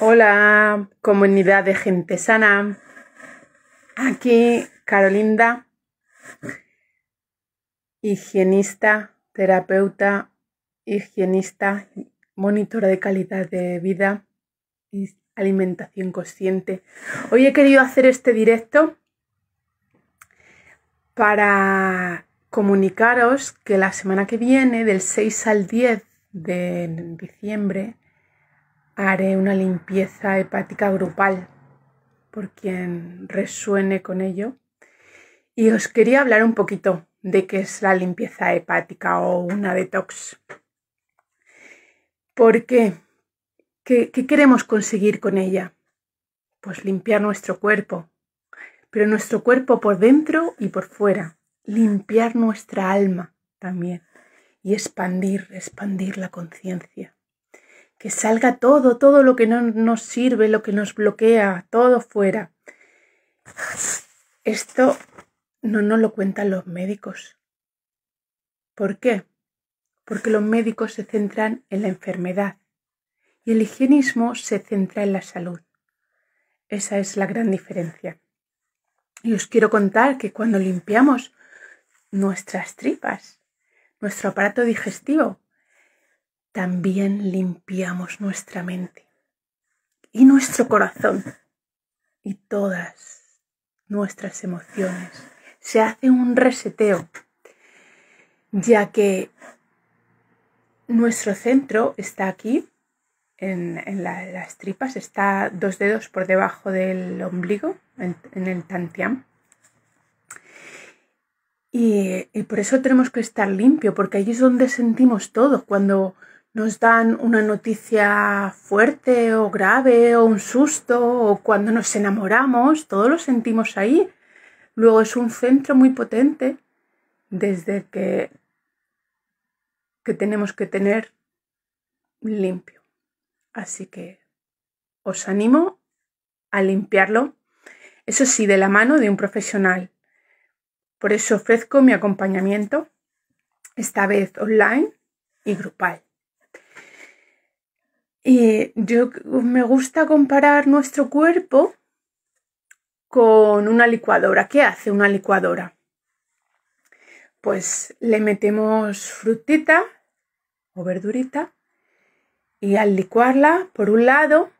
Hola, comunidad de gente sana. Aquí Carolinda, higienista, terapeuta, higienista, monitora de calidad de vida y alimentación consciente. Hoy he querido hacer este directo para comunicaros que la semana que viene, del 6 al 10 de diciembre, haré una limpieza hepática grupal por quien resuene con ello. Y os quería hablar un poquito de qué es la limpieza hepática o una detox. ¿Por qué? ¿Qué, queremos conseguir con ella? Pues limpiar nuestro cuerpo, pero nuestro cuerpo por dentro y por fuera, limpiar nuestra alma también y expandir, expandir la conciencia que salga todo, todo lo que no nos sirve, lo que nos bloquea, todo fuera. Esto no nos lo cuentan los médicos. ¿Por qué? Porque los médicos se centran en la enfermedad y el higienismo se centra en la salud. Esa es la gran diferencia. Y os quiero contar que cuando limpiamos nuestras tripas, nuestro aparato digestivo, también limpiamos nuestra mente y nuestro corazón y todas nuestras emociones. Se hace un reseteo, ya que nuestro centro está aquí, en, las tripas, está dos dedos por debajo del ombligo, en, el tantiam. Y, y, por eso tenemos que estar limpio, porque allí es donde sentimos todo. Cuando, nos dan una noticia fuerte o grave o un susto o cuando nos enamoramos, todo lo sentimos ahí. Luego es un centro muy potente desde que, que tenemos que tener limpio. Así que os animo a limpiarlo, eso sí, de la mano de un profesional. Por eso ofrezco mi acompañamiento, esta vez online y grupal. Y yo me gusta comparar nuestro cuerpo con una licuadora. ¿Qué hace una licuadora? Pues le metemos frutita o verdurita y al licuarla, por un lado,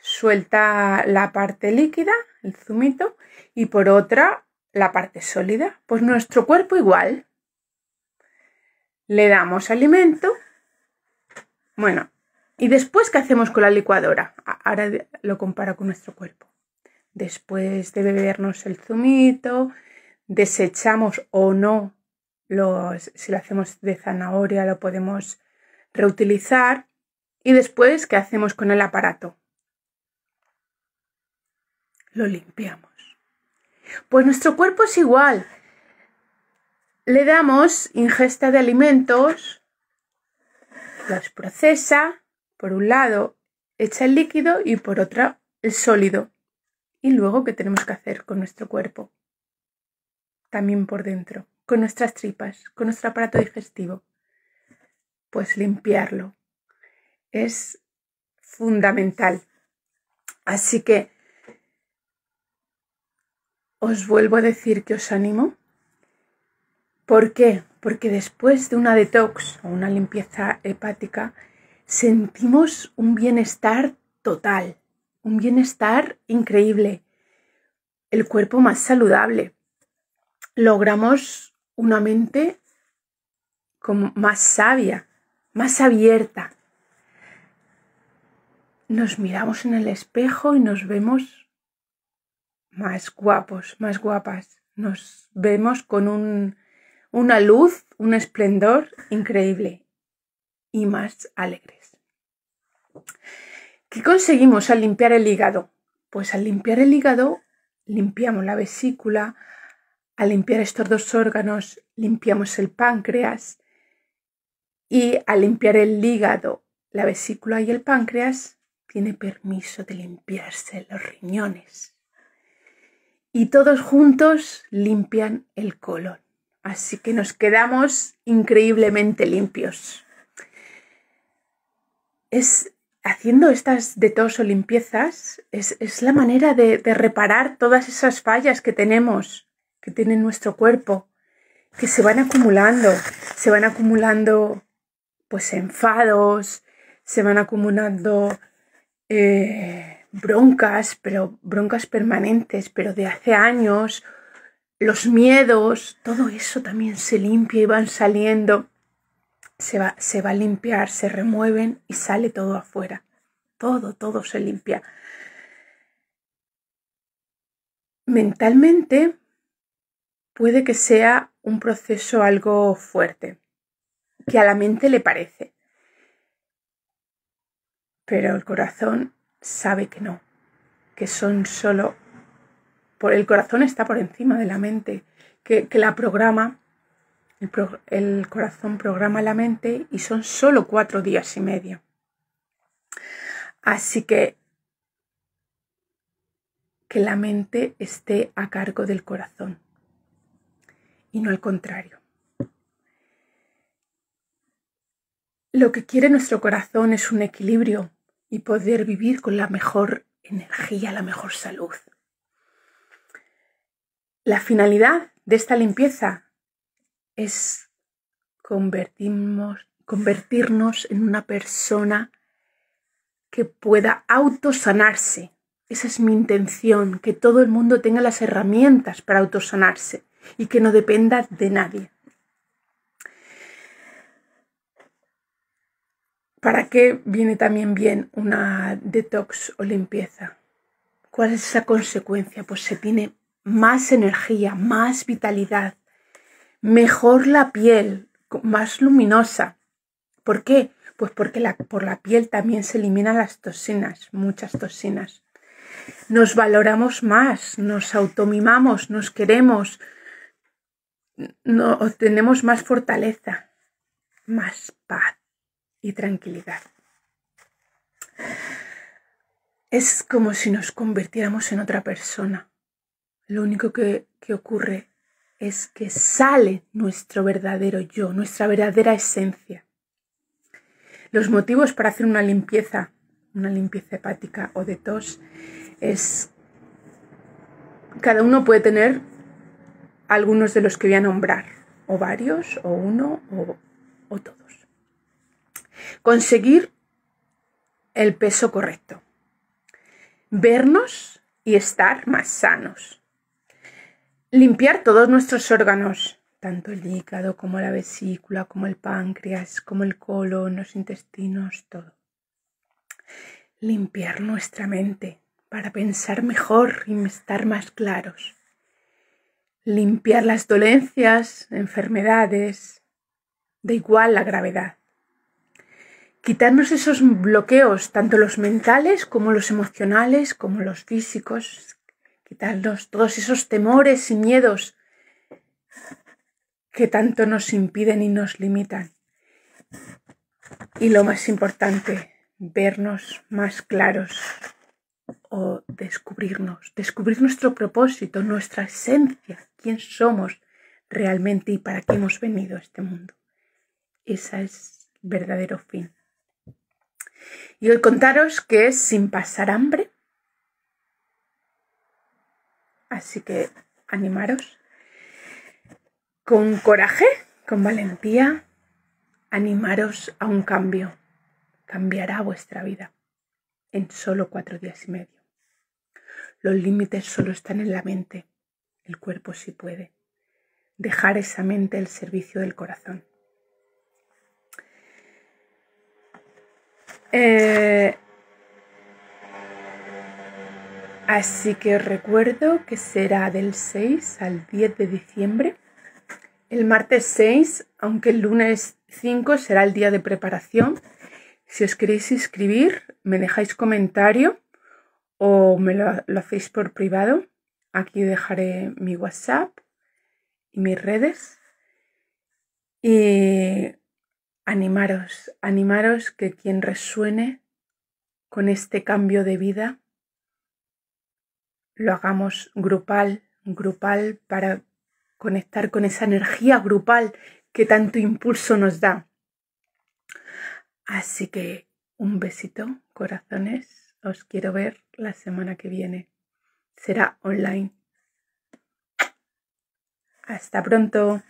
suelta la parte líquida, el zumito, y por otra, la parte sólida. Pues nuestro cuerpo igual. Le damos alimento. Bueno, ¿Y después qué hacemos con la licuadora? Ahora lo comparo con nuestro cuerpo. Después de bebernos el zumito, desechamos o no, los, si lo hacemos de zanahoria, lo podemos reutilizar. Y después, ¿qué hacemos con el aparato? Lo limpiamos. Pues nuestro cuerpo es igual. Le damos ingesta de alimentos, los procesa por un lado echa el líquido y por otra el sólido. Y luego, ¿qué tenemos que hacer con nuestro cuerpo? También por dentro, con nuestras tripas, con nuestro aparato digestivo. Pues limpiarlo. Es fundamental. Así que os vuelvo a decir que os animo. ¿Por qué? Porque después de una detox o una limpieza hepática, sentimos un bienestar total, un bienestar increíble, el cuerpo más saludable. Logramos una mente como más sabia, más abierta. Nos miramos en el espejo y nos vemos más guapos, más guapas. Nos vemos con una luz, un esplendor increíble más alegres. ¿Qué conseguimos al limpiar el hígado? Pues al limpiar el hígado limpiamos la vesícula, al limpiar estos dos órganos limpiamos el páncreas y al limpiar el hígado, la vesícula y el páncreas tiene permiso de limpiarse los riñones. Y todos juntos limpian el colon. Así que nos quedamos increíblemente limpios es haciendo estas de todo o limpiezas, es, la manera de, reparar todas esas fallas que tenemos, que tiene nuestro cuerpo, que se van acumulando, se van acumulando pues enfados, se van acumulando eh, broncas, pero broncas permanentes, pero de hace años, los miedos, todo eso también se limpia y van saliendo se va, a limpiar, se remueven y sale todo afuera. Todo, todo se limpia. Mentalmente puede que sea un proceso algo fuerte, que a la mente le parece, pero el corazón sabe que no, que son solo... Por, el corazón está por encima de la mente, que la programa el, corazón programa la mente y son solo cuatro días y medio. Así que que la mente esté a cargo del corazón y no al contrario. Lo que quiere nuestro corazón es un equilibrio y poder vivir con la mejor energía, la mejor salud. La finalidad de esta limpieza es convertirnos en una persona que pueda autosanarse. Esa es mi intención, que todo el mundo tenga las herramientas para autosanarse y que no dependa de nadie. ¿Para qué viene también bien una detox o limpieza? ¿Cuál es esa consecuencia? Pues se tiene más energía, más vitalidad, mejor la piel, más luminosa. ¿Por qué? Pues porque la, por la piel también se eliminan las toxinas, muchas toxinas. Nos valoramos más, nos automimamos, nos queremos, no, tenemos más fortaleza, más paz y tranquilidad. Es como si nos convirtiéramos en otra persona. Lo único que, que ocurre es que sale nuestro verdadero yo, nuestra verdadera esencia. Los motivos para hacer una limpieza, una limpieza hepática o de tos, es... Cada uno puede tener algunos de los que voy a nombrar, o varios, o uno, o, o todos. Conseguir el peso correcto. Vernos y estar más sanos limpiar todos nuestros órganos, tanto el hígado como la vesícula, como el páncreas, como el colon, los intestinos, todo. Limpiar nuestra mente para pensar mejor y estar más claros. Limpiar las dolencias, enfermedades, de igual la gravedad. Quitarnos esos bloqueos, tanto los mentales como los emocionales, como los físicos, quitarnos todos esos temores y miedos que tanto nos impiden y nos limitan. Y lo más importante, vernos más claros o descubrirnos, descubrir nuestro propósito, nuestra esencia, quién somos realmente y para qué hemos venido a este mundo. Ese es el verdadero fin. Y hoy contaros que es sin pasar hambre, Así que animaros con coraje, con valentía, animaros a un cambio. Cambiará vuestra vida en solo cuatro días y medio. Los límites solo están en la mente. El cuerpo sí puede. Dejar esa mente al servicio del corazón. Eh, Así que recuerdo que será del 6 al 10 de diciembre. El martes 6, aunque el lunes 5 será el día de preparación. Si os queréis inscribir, me dejáis comentario o me lo, lo hacéis por privado. Aquí dejaré mi WhatsApp y mis redes. Y animaros, animaros que quien resuene con este cambio de vida lo hagamos grupal, grupal para conectar con esa energía grupal que tanto impulso nos da. Así que un besito, corazones. Os quiero ver la semana que viene. Será online. Hasta pronto.